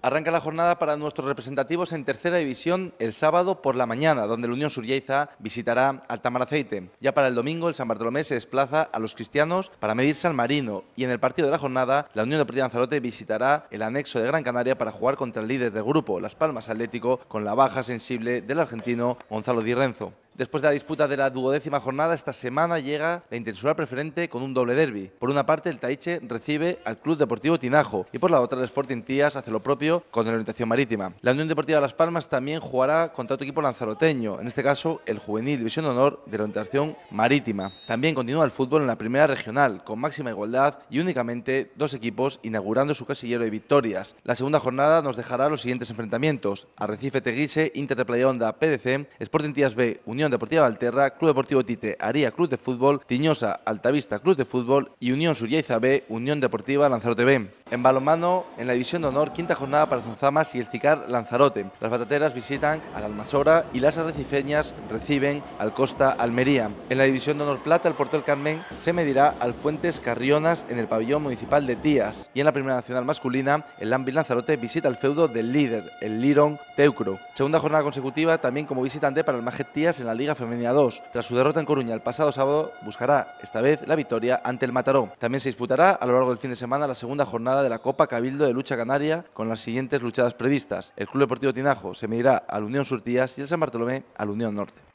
Arranca la jornada para nuestros representativos en tercera división el sábado por la mañana, donde la Unión Suryeiza visitará al Tamaraceite. Ya para el domingo, el San Bartolomé se desplaza a los cristianos para medirse al Marino. Y en el partido de la jornada, la Unión Deportiva Lanzarote visitará el anexo de Gran Canaria para jugar contra el líder del grupo, Las Palmas Atlético, con la baja sensible del argentino Gonzalo Di Renzo. Después de la disputa de la duodécima jornada, esta semana llega la intensura preferente con un doble derby. Por una parte, el Taiche recibe al Club Deportivo Tinajo y por la otra, el Sporting Tías hace lo propio con la orientación marítima. La Unión Deportiva Las Palmas también jugará contra otro equipo lanzaroteño, en este caso el Juvenil División de Honor de la orientación marítima. También continúa el fútbol en la primera regional, con máxima igualdad y únicamente dos equipos inaugurando su casillero de victorias. La segunda jornada nos dejará los siguientes enfrentamientos: Arrecife Teguise, Inter de PDC, Sporting Tías B, Unión Deportiva Valterra, Club Deportivo Tite, Aría Club de Fútbol, Tiñosa, Altavista Club de Fútbol y Unión Suryaiza B, Unión Deportiva Lanzarote B. En balonmano, en la división de honor, quinta jornada para zanzamas y el Cicar Lanzarote. Las batateras visitan al Almasora y las arrecifeñas reciben al Costa Almería. En la división de honor plata, el Puerto Carmen se medirá al Fuentes Carrionas en el pabellón municipal de Tías. Y en la primera nacional masculina, el Lambil Lanzarote visita al feudo del líder, el Liron Teucro. Segunda jornada consecutiva también como visitante para el Majet en la Liga Femenina 2. Tras su derrota en Coruña el pasado sábado, buscará esta vez la victoria ante el Mataró. También se disputará a lo largo del fin de semana la segunda jornada de la Copa Cabildo de Lucha Canaria con las siguientes luchadas previstas. El Club Deportivo Tinajo se medirá al Unión Surtías y el San Bartolomé al Unión Norte.